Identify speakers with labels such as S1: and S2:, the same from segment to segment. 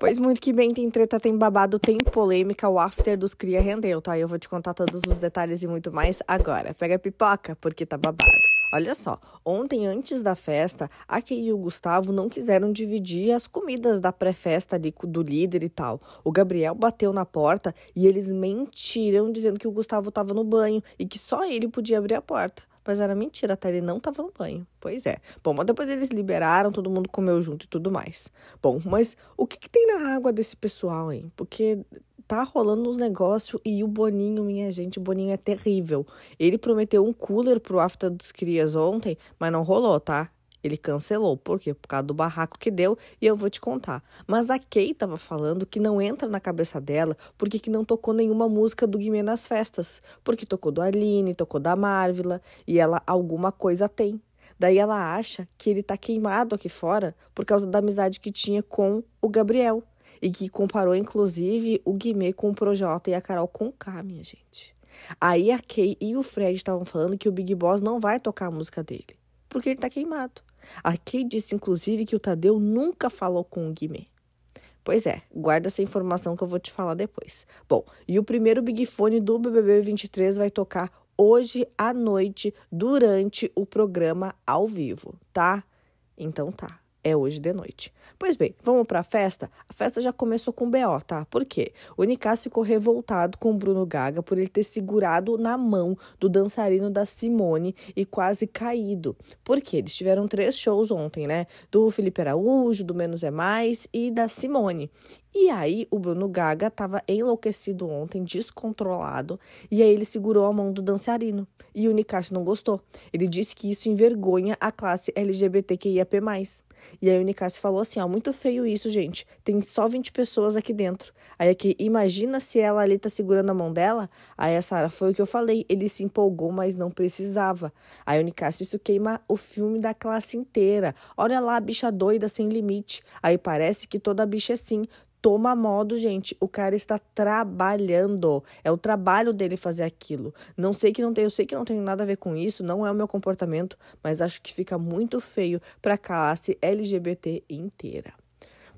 S1: Pois muito que bem, tem treta, tem babado, tem polêmica, o after dos cria rendeu, tá? Eu vou te contar todos os detalhes e muito mais agora. Pega a pipoca, porque tá babado. Olha só, ontem antes da festa, a Kay e o Gustavo não quiseram dividir as comidas da pré-festa ali do líder e tal. O Gabriel bateu na porta e eles mentiram dizendo que o Gustavo estava no banho e que só ele podia abrir a porta. Mas era mentira, tá? Ele não tava no banho. Pois é. Bom, mas depois eles liberaram, todo mundo comeu junto e tudo mais. Bom, mas o que, que tem na água desse pessoal, hein? Porque tá rolando uns negócios e o Boninho, minha gente, o Boninho é terrível. Ele prometeu um cooler pro after dos crias ontem, mas não rolou, tá? Ele cancelou, por quê? Por causa do barraco que deu, e eu vou te contar. Mas a Kay tava falando que não entra na cabeça dela porque que não tocou nenhuma música do Guimê nas festas, porque tocou do Aline, tocou da Marvila, e ela alguma coisa tem. Daí ela acha que ele tá queimado aqui fora por causa da amizade que tinha com o Gabriel. E que comparou, inclusive, o Guimê com o Projota e a Carol com K, minha gente. Aí a Kay e o Fred estavam falando que o Big Boss não vai tocar a música dele, porque ele tá queimado. A Kay disse, inclusive, que o Tadeu nunca falou com o Guimê. Pois é, guarda essa informação que eu vou te falar depois. Bom, e o primeiro Big Fone do BBB 23 vai tocar hoje à noite durante o programa ao vivo, tá? Então tá é hoje de noite. Pois bem, vamos para a festa? A festa já começou com BO, tá? Por quê? O Nicasso ficou revoltado com o Bruno Gaga por ele ter segurado na mão do dançarino da Simone e quase caído. Por quê? Eles tiveram três shows ontem, né? Do Felipe Araújo, do Menos é Mais e da Simone. E aí o Bruno Gaga estava enlouquecido ontem, descontrolado, e aí ele segurou a mão do dançarino. E o Nicásio não gostou. Ele disse que isso envergonha a classe LGBTQIAP+. E aí o Nicásio falou assim, ó, muito feio isso, gente. Tem só 20 pessoas aqui dentro. Aí aqui, imagina se ela ali tá segurando a mão dela. Aí a Sara, foi o que eu falei, ele se empolgou, mas não precisava. Aí o Nicásio, isso queima o filme da classe inteira. Olha lá a bicha doida sem limite. Aí parece que toda bicha é assim, Toma modo, gente. O cara está trabalhando. É o trabalho dele fazer aquilo. Não sei que não tem, eu sei que não tenho nada a ver com isso, não é o meu comportamento, mas acho que fica muito feio para a classe LGBT inteira.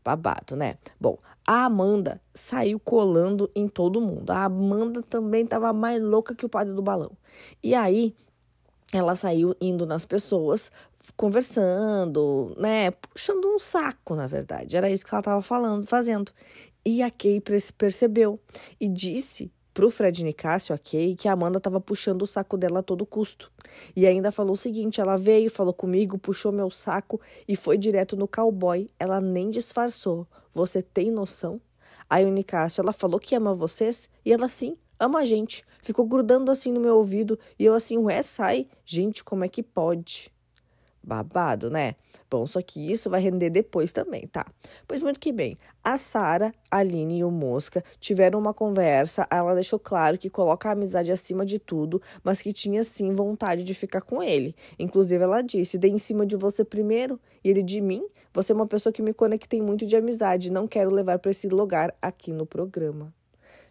S1: Babado, né? Bom, a Amanda saiu colando em todo mundo. A Amanda também estava mais louca que o padre do balão. E aí, ela saiu indo nas pessoas, conversando, né? Puxando um saco, na verdade. Era isso que ela estava falando, fazendo. E a Kay percebeu e disse pro Fred Nicásio, a Kay, que a Amanda estava puxando o saco dela a todo custo. E ainda falou o seguinte: ela veio, falou comigo, puxou meu saco e foi direto no cowboy. Ela nem disfarçou. Você tem noção? Aí o Nicásio, ela falou que ama vocês e ela sim, ama a gente. Ficou grudando assim no meu ouvido e eu assim, ué, sai. Gente, como é que pode? Babado, né? Bom, só que isso vai render depois também, tá? Pois muito que bem. A Sara, a Aline e o Mosca tiveram uma conversa. Ela deixou claro que coloca a amizade acima de tudo, mas que tinha sim vontade de ficar com ele. Inclusive, ela disse: dei em cima de você primeiro e ele de mim. Você é uma pessoa que me conectei muito de amizade. Não quero levar para esse lugar aqui no programa.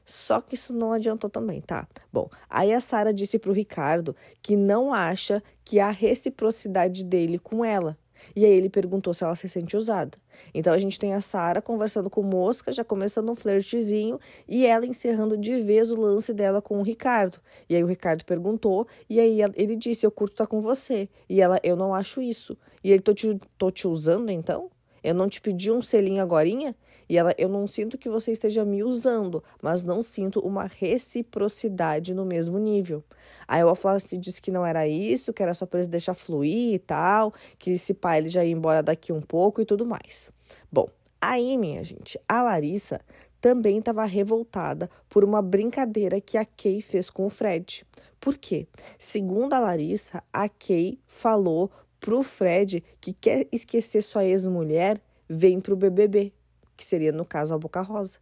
S1: Só que isso não adiantou também, tá? Bom, aí a Sara disse pro Ricardo que não acha que há reciprocidade dele com ela. E aí ele perguntou se ela se sente usada. Então a gente tem a Sara conversando com Mosca, já começando um flirtzinho e ela encerrando de vez o lance dela com o Ricardo. E aí o Ricardo perguntou, e aí ele disse: Eu curto estar tá com você. E ela: Eu não acho isso. E ele: Tô te, tô te usando então? Eu não te pedi um selinho agorinha? E ela, eu não sinto que você esteja me usando, mas não sinto uma reciprocidade no mesmo nível. Aí o se assim, disse que não era isso, que era só para eles deixar fluir e tal, que esse pai ele já ia embora daqui um pouco e tudo mais. Bom, aí, minha gente, a Larissa também estava revoltada por uma brincadeira que a Kay fez com o Fred. Por quê? Segundo a Larissa, a Kay falou Pro Fred, que quer esquecer sua ex-mulher, vem pro BBB, que seria no caso a Boca Rosa.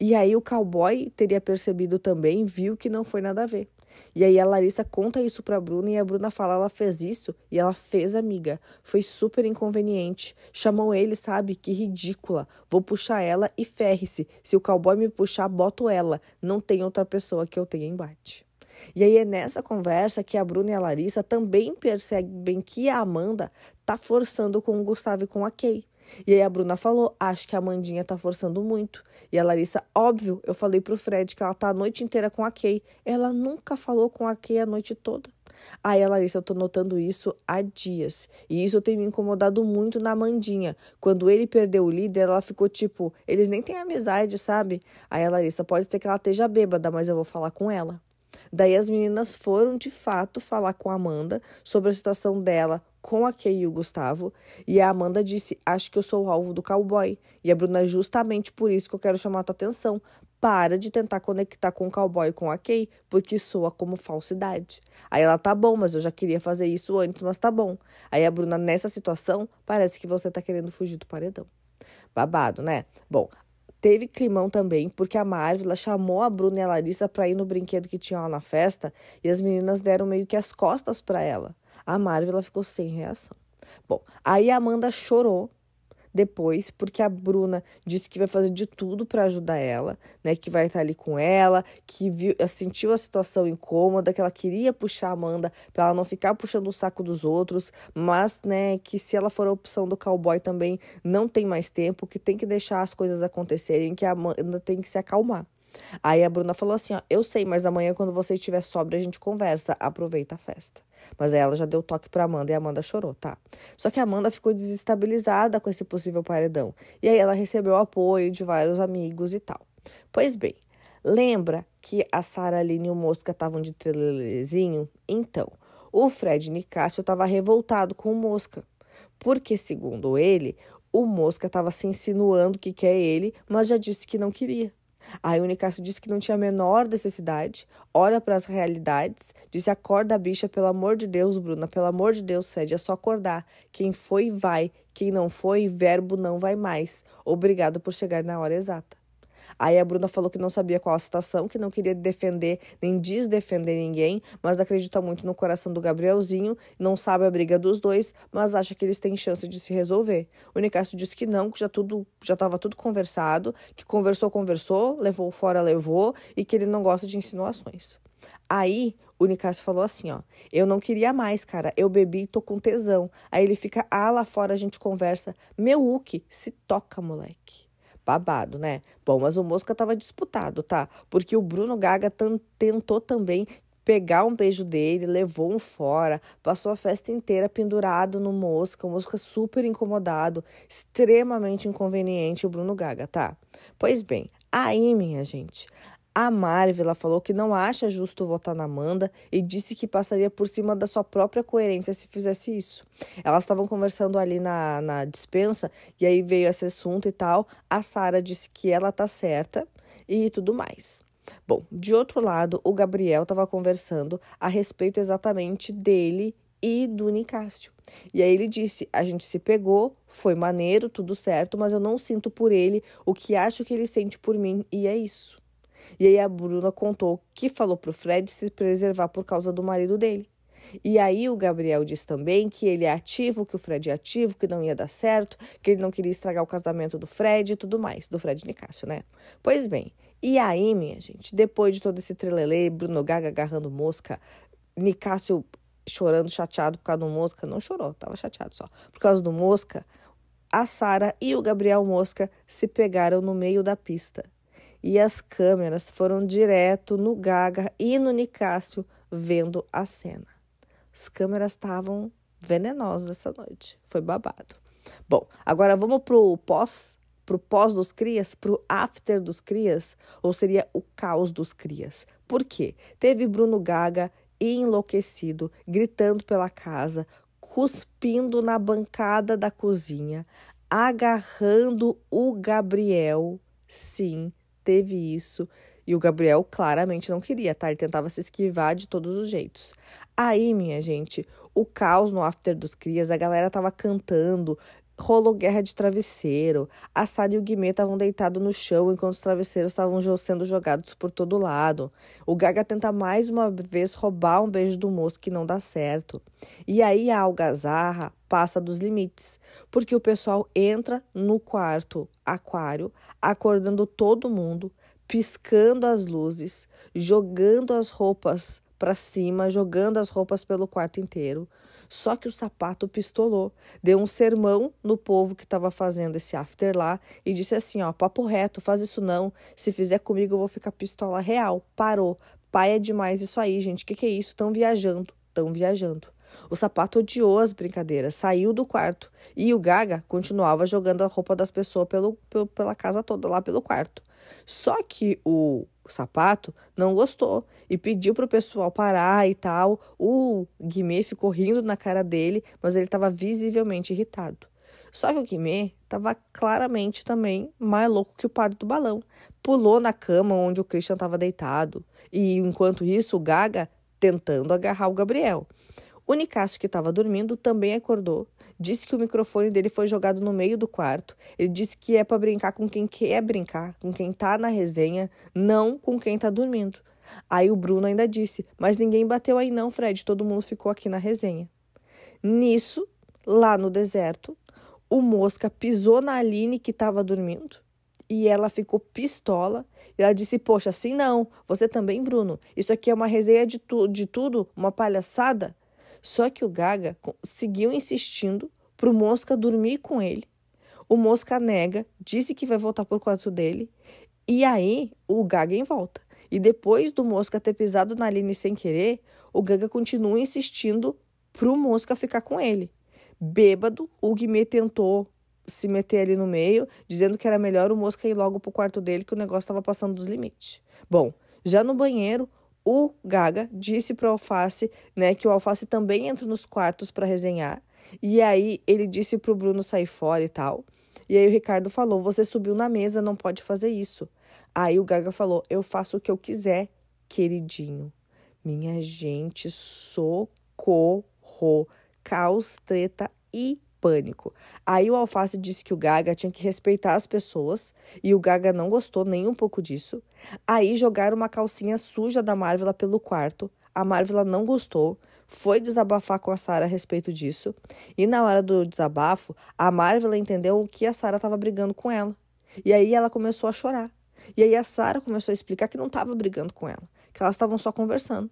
S1: E aí o cowboy teria percebido também, viu que não foi nada a ver. E aí a Larissa conta isso pra Bruna e a Bruna fala, ela fez isso e ela fez amiga. Foi super inconveniente. Chamou ele, sabe? Que ridícula. Vou puxar ela e ferre-se. Se o cowboy me puxar, boto ela. Não tem outra pessoa que eu tenha embate. E aí é nessa conversa que a Bruna e a Larissa também percebem que a Amanda tá forçando com o Gustavo e com a Kay. E aí a Bruna falou: acho que a Amandinha tá forçando muito. E a Larissa, óbvio, eu falei pro Fred que ela tá a noite inteira com a Kay. Ela nunca falou com a Kay a noite toda. Aí a Larissa, eu tô notando isso há dias. E isso tem me incomodado muito na Mandinha. Quando ele perdeu o líder, ela ficou tipo, eles nem têm amizade, sabe? Aí a Larissa, pode ser que ela esteja bêbada, mas eu vou falar com ela. Daí as meninas foram de fato falar com a Amanda sobre a situação dela com a Kay e o Gustavo, e a Amanda disse: "Acho que eu sou o alvo do cowboy". E a Bruna justamente por isso que eu quero chamar a tua atenção. Para de tentar conectar com o cowboy com a Kay, porque soa como falsidade. Aí ela tá bom, mas eu já queria fazer isso antes, mas tá bom. Aí a Bruna nessa situação, parece que você tá querendo fugir do paredão. Babado, né? Bom, Teve climão também, porque a Marvel chamou a Bruna e a Larissa para ir no brinquedo que tinha lá na festa e as meninas deram meio que as costas para ela. A Marvel ficou sem reação. Bom, aí a Amanda chorou depois, porque a Bruna disse que vai fazer de tudo para ajudar ela, né? Que vai estar tá ali com ela, que viu, eh, sentiu a situação incômoda, que ela queria puxar a Amanda para ela não ficar puxando o saco dos outros, mas, né, que se ela for a opção do cowboy também não tem mais tempo, que tem que deixar as coisas acontecerem, que a Amanda tem que se acalmar. Aí a Bruna falou assim: ó, eu sei, mas amanhã, quando você estiver sobra, a gente conversa, aproveita a festa. Mas aí ela já deu toque pra Amanda e a Amanda chorou, tá? Só que a Amanda ficou desestabilizada com esse possível paredão. E aí ela recebeu apoio de vários amigos e tal. Pois bem, lembra que a Sara Aline e o Mosca estavam de trelelezinho? Então, o Fred Nicásio estava revoltado com o Mosca. Porque, segundo ele, o Mosca estava se insinuando que quer ele, mas já disse que não queria. A Unicastro disse que não tinha a menor necessidade, olha para as realidades, disse acorda bicha, pelo amor de Deus, Bruna, pelo amor de Deus, Fred, é só acordar. Quem foi, vai. Quem não foi, verbo não vai mais. Obrigado por chegar na hora exata. Aí a Bruna falou que não sabia qual a situação, que não queria defender nem desdefender ninguém, mas acredita muito no coração do Gabrielzinho, não sabe a briga dos dois, mas acha que eles têm chance de se resolver. O Nicasio disse que não, que já tudo já estava tudo conversado, que conversou, conversou, levou fora, levou e que ele não gosta de insinuações. Aí o Nicasio falou assim, ó, eu não queria mais, cara, eu bebi e tô com tesão. Aí ele fica, ah, lá fora a gente conversa. Meu Uki, se toca, moleque. Babado, né? Bom, mas o Mosca tava disputado, tá? Porque o Bruno Gaga tentou também pegar um beijo dele, levou um fora, passou a festa inteira pendurado no Mosca, o Mosca super incomodado, extremamente inconveniente o Bruno Gaga, tá? Pois bem, aí, minha gente, a Marvel falou que não acha justo votar na Amanda e disse que passaria por cima da sua própria coerência se fizesse isso. Elas estavam conversando ali na, na dispensa e aí veio esse assunto e tal. A Sara disse que ela tá certa e tudo mais. Bom, de outro lado, o Gabriel estava conversando a respeito exatamente dele e do Nicásio. E aí ele disse: a gente se pegou, foi maneiro, tudo certo, mas eu não sinto por ele o que acho que ele sente por mim, e é isso. E aí a Bruna contou que falou pro Fred se preservar por causa do marido dele. E aí o Gabriel diz também que ele é ativo, que o Fred é ativo, que não ia dar certo, que ele não queria estragar o casamento do Fred e tudo mais, do Fred Nicásio, né? Pois bem, e aí, minha gente, depois de todo esse trelelê, Bruno Gaga agarrando mosca, Nicásio chorando, chateado por causa do mosca, não chorou, tava chateado só, por causa do mosca, a Sara e o Gabriel Mosca se pegaram no meio da pista e as câmeras foram direto no Gaga e no Nicásio vendo a cena. As câmeras estavam venenosas essa noite, foi babado. Bom, agora vamos pro pós, pro pós dos crias, pro after dos crias, ou seria o caos dos crias. Por quê? Teve Bruno Gaga enlouquecido, gritando pela casa, cuspindo na bancada da cozinha, agarrando o Gabriel, sim, teve isso. E o Gabriel claramente não queria, tá? Ele tentava se esquivar de todos os jeitos. Aí, minha gente, o caos no after dos crias, a galera tava cantando, Rolou guerra de travesseiro. A Sara e o Guimê estavam deitados no chão enquanto os travesseiros estavam sendo jogados por todo lado. O Gaga tenta mais uma vez roubar um beijo do moço que não dá certo. E aí a algazarra passa dos limites, porque o pessoal entra no quarto aquário, acordando todo mundo, piscando as luzes, jogando as roupas para cima, jogando as roupas pelo quarto inteiro, só que o sapato pistolou, deu um sermão no povo que estava fazendo esse after lá e disse assim: ó, papo reto, faz isso não. Se fizer comigo, eu vou ficar pistola real. Parou. Pai é demais isso aí, gente. Que que é isso? Tão viajando, tão viajando. O sapato odiou as brincadeiras, saiu do quarto e o Gaga continuava jogando a roupa das pessoas pelo, pelo, pela casa toda, lá pelo quarto. Só que o o sapato, não gostou e pediu pro pessoal parar e tal. O Guimê ficou rindo na cara dele, mas ele estava visivelmente irritado. Só que o Guimê estava claramente também mais louco que o padre do balão. Pulou na cama onde o Christian estava deitado. E enquanto isso, o Gaga tentando agarrar o Gabriel. O Nicásio, que estava dormindo, também acordou disse que o microfone dele foi jogado no meio do quarto. Ele disse que é para brincar com quem quer brincar, com quem tá na resenha, não com quem tá dormindo. Aí o Bruno ainda disse: Mas ninguém bateu aí, não, Fred, todo mundo ficou aqui na resenha. Nisso, lá no deserto, o Mosca pisou na Aline que estava dormindo e ela ficou pistola. E ela disse: Poxa, assim não, você também, Bruno. Isso aqui é uma resenha de, tu, de tudo, uma palhaçada. Só que o Gaga seguiu insistindo para o Mosca dormir com ele. O Mosca nega, disse que vai voltar para o quarto dele. E aí o Gaga volta. E depois do Mosca ter pisado na Aline sem querer, o Gaga continua insistindo para o Mosca ficar com ele. Bêbado, o Guimê tentou se meter ali no meio, dizendo que era melhor o Mosca ir logo pro quarto dele, que o negócio estava passando dos limites. Bom, já no banheiro, o Gaga disse pro Alface, né, que o Alface também entra nos quartos para resenhar. E aí ele disse pro Bruno sair fora e tal. E aí o Ricardo falou: "Você subiu na mesa, não pode fazer isso". Aí o Gaga falou: "Eu faço o que eu quiser, queridinho". Minha gente, socorro. Caos, treta e pânico. Aí o Alface disse que o Gaga tinha que respeitar as pessoas e o Gaga não gostou nem um pouco disso. Aí jogaram uma calcinha suja da Marvel pelo quarto. A Marvel não gostou, foi desabafar com a Sara a respeito disso, e na hora do desabafo, a Marvel entendeu que a Sara estava brigando com ela. E aí ela começou a chorar. E aí a Sara começou a explicar que não estava brigando com ela, que elas estavam só conversando,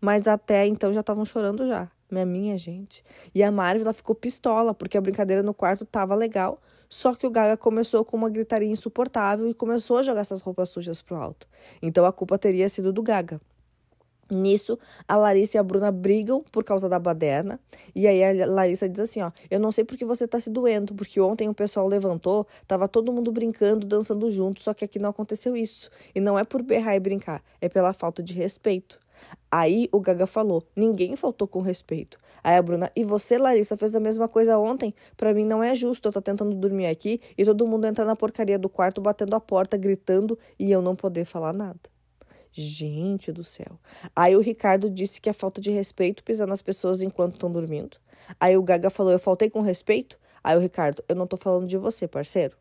S1: mas até então já estavam chorando já minha minha gente. E a Marvel ela ficou pistola, porque a brincadeira no quarto tava legal. Só que o Gaga começou com uma gritaria insuportável e começou a jogar essas roupas sujas pro alto. Então a culpa teria sido do Gaga. Nisso, a Larissa e a Bruna brigam por causa da baderna. E aí a Larissa diz assim, ó: "Eu não sei porque você tá se doendo, porque ontem o pessoal levantou, tava todo mundo brincando, dançando junto, só que aqui não aconteceu isso. E não é por berrar e brincar, é pela falta de respeito." Aí o Gaga falou: ninguém faltou com respeito. Aí a Bruna, e você, Larissa, fez a mesma coisa ontem? Para mim não é justo, eu tô tentando dormir aqui e todo mundo entrar na porcaria do quarto batendo a porta, gritando e eu não poder falar nada. Gente do céu. Aí o Ricardo disse que é falta de respeito pisar nas pessoas enquanto estão dormindo. Aí o Gaga falou: eu faltei com respeito? Aí o Ricardo, eu não tô falando de você, parceiro.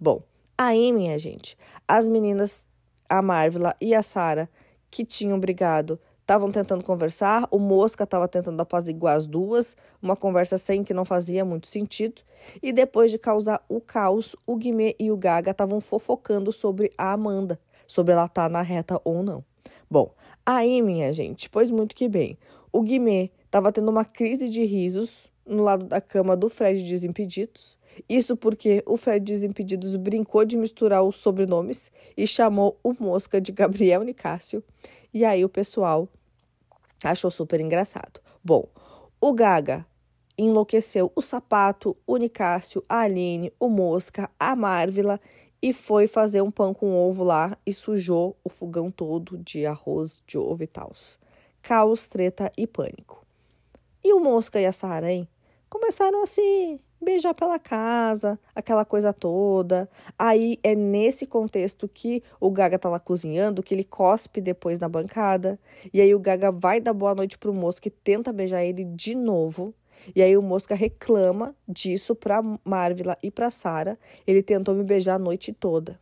S1: Bom, aí, minha gente, as meninas, a Marvila e a Sara, que tinham brigado, estavam tentando conversar, o Mosca estava tentando apaziguar as duas, uma conversa sem que não fazia muito sentido, e depois de causar o caos, o Guimê e o Gaga estavam fofocando sobre a Amanda, sobre ela estar tá na reta ou não. Bom, aí, minha gente, pois muito que bem, o Guimê estava tendo uma crise de risos no lado da cama do Fred Desimpedidos, isso porque o Fred Desimpedidos brincou de misturar os sobrenomes e chamou o Mosca de Gabriel Nicásio. E aí o pessoal achou super engraçado. Bom, o Gaga enlouqueceu o Sapato, o Nicásio, a Aline, o Mosca, a Marvila e foi fazer um pão com ovo lá e sujou o fogão todo de arroz de ovo e tals. Caos, treta e pânico. E o Mosca e a Sarah, hein? Começaram a assim. se beijar pela casa, aquela coisa toda. Aí é nesse contexto que o Gaga tá lá cozinhando, que ele cospe depois na bancada. E aí o Gaga vai dar boa noite pro Mosca e tenta beijar ele de novo. E aí o Mosca reclama disso pra Marvila e pra Sara. Ele tentou me beijar a noite toda.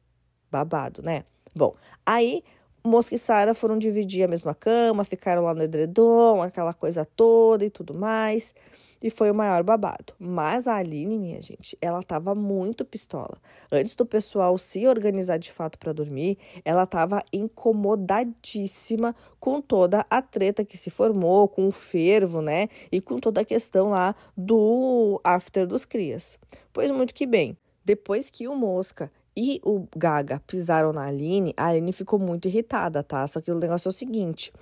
S1: Babado, né? Bom, aí Mosca e Sara foram dividir a mesma cama, ficaram lá no edredom, aquela coisa toda e tudo mais e foi o maior babado. Mas a Aline, minha gente, ela tava muito pistola. Antes do pessoal se organizar de fato para dormir, ela tava incomodadíssima com toda a treta que se formou, com o fervo, né? E com toda a questão lá do after dos crias. Pois muito que bem. Depois que o Mosca e o Gaga pisaram na Aline, a Aline ficou muito irritada, tá? Só que o negócio é o seguinte: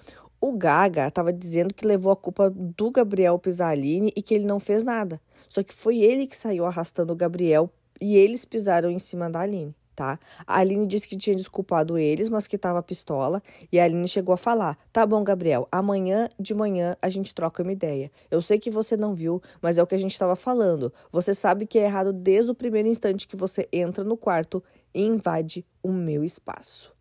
S1: o Gaga estava dizendo que levou a culpa do Gabriel Pisalini e que ele não fez nada. Só que foi ele que saiu arrastando o Gabriel e eles pisaram em cima da Aline, tá? A Aline disse que tinha desculpado eles, mas que estava pistola. E a Aline chegou a falar: tá bom, Gabriel, amanhã de manhã a gente troca uma ideia. Eu sei que você não viu, mas é o que a gente estava falando. Você sabe que é errado desde o primeiro instante que você entra no quarto e invade o meu espaço.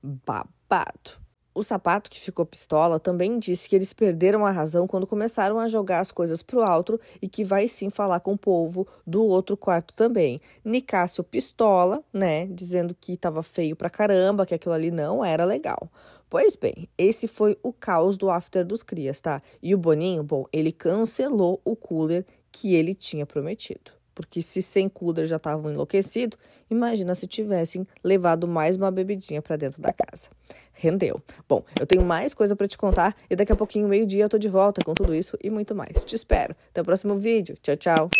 S1: Babado. O sapato, que ficou pistola, também disse que eles perderam a razão quando começaram a jogar as coisas pro outro e que vai sim falar com o povo do outro quarto também. Nicásio pistola, né, dizendo que tava feio pra caramba, que aquilo ali não era legal. Pois bem, esse foi o caos do after dos crias, tá? E o Boninho, bom, ele cancelou o cooler que ele tinha prometido. Porque se sem cuda já estavam enlouquecidos, imagina se tivessem levado mais uma bebidinha para dentro da casa. Rendeu. Bom, eu tenho mais coisa para te contar e daqui a pouquinho, meio-dia, eu tô de volta com tudo isso e muito mais. Te espero. Até o próximo vídeo. Tchau, tchau.